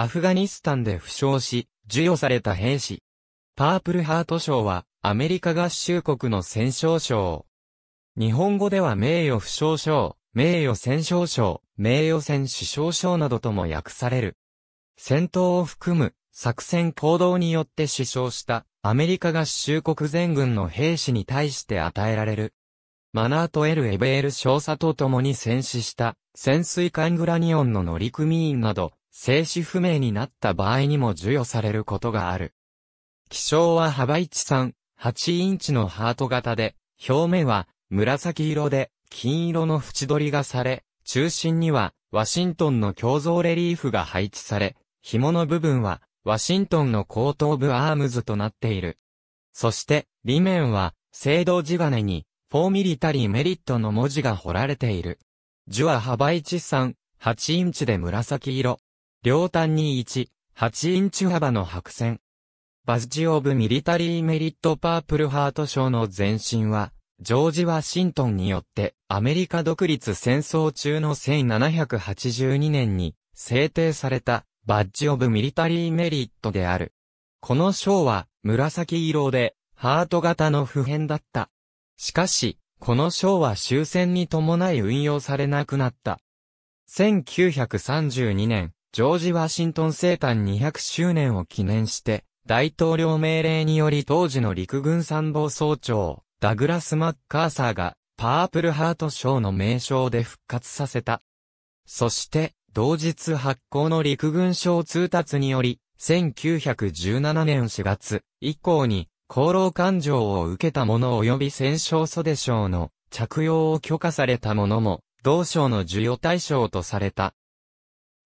アフガニスタンで負傷し、授与された兵士。パープルハート賞は、アメリカ合衆国の戦勝賞。日本語では名誉負傷賞、名誉戦勝賞、名誉戦死傷賞などとも訳される。戦闘を含む作戦行動によって死傷したアメリカ合衆国全軍の兵士に対して与えられる。マナート・エル・エベール少佐と共に戦死した潜水艦グラニオンの乗組員など生死不明になった場合にも授与されることがある。気象は幅1 3,8インチのハート型で、表面は紫色で金色の縁取りがされ、中心にはワシントンの胸像レリーフが配置され、紐の部分はワシントンの後頭部アームズとなっている。そして、裏面は、青銅地金に、フォーミリタリーメリットの文字が彫られている。樹は幅1 3 8インチで紫色、両端に1、8インチ幅の白線。バッジオブ・ミリタリー・メリット・パープル・ハート賞の前身は、ジョージ・ワシントンによって、アメリカ独立戦争中の1782年に制定された、バッジ・オブ・ミリタリー・メリットである。この賞は、紫色で、ハート型の普遍だった。しかし、この賞は終戦に伴い運用されなくなった。1932年、ジョージ・ワシントン生誕200周年を記念して、大統領命令により当時の陸軍参謀総長、ダグラス・マッカーサーが、パープルハート賞の名称で復活させた。そして、同日発行の陸軍賞通達により、1917年4月以降に、功労感情を受けた者及び戦勝袖賞の着用を許可された者も、同賞の授与対象とされた。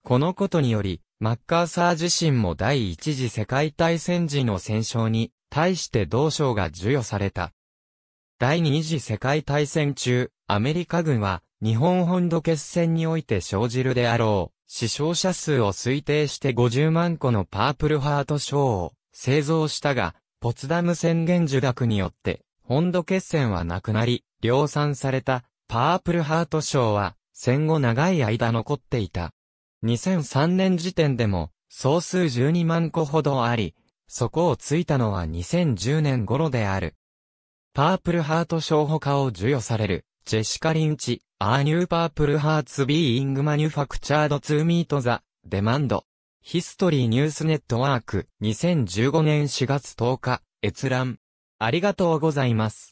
このことにより、マッカーサー自身も第一次世界大戦時の戦勝に、対して同賞が授与された。第二次世界大戦中、アメリカ軍は、日本本土決戦において生じるであろう、死傷者数を推定して50万個のパープルハート賞を製造したが、ポツダム宣言受諾によって、本土決戦はなくなり、量産されたパープルハート賞は、戦後長い間残っていた。2003年時点でも、総数12万個ほどあり、そこをついたのは2010年頃である。パープルハート賞ほかを授与される、ジェシカ・リンチ、アーニューパープルハーツ・ビーイング・マニュファクチャード・ツー・ミート・ザ・デマンド。ヒストリー・ニュースネットワーク、2015年4月10日、閲覧。ありがとうございます。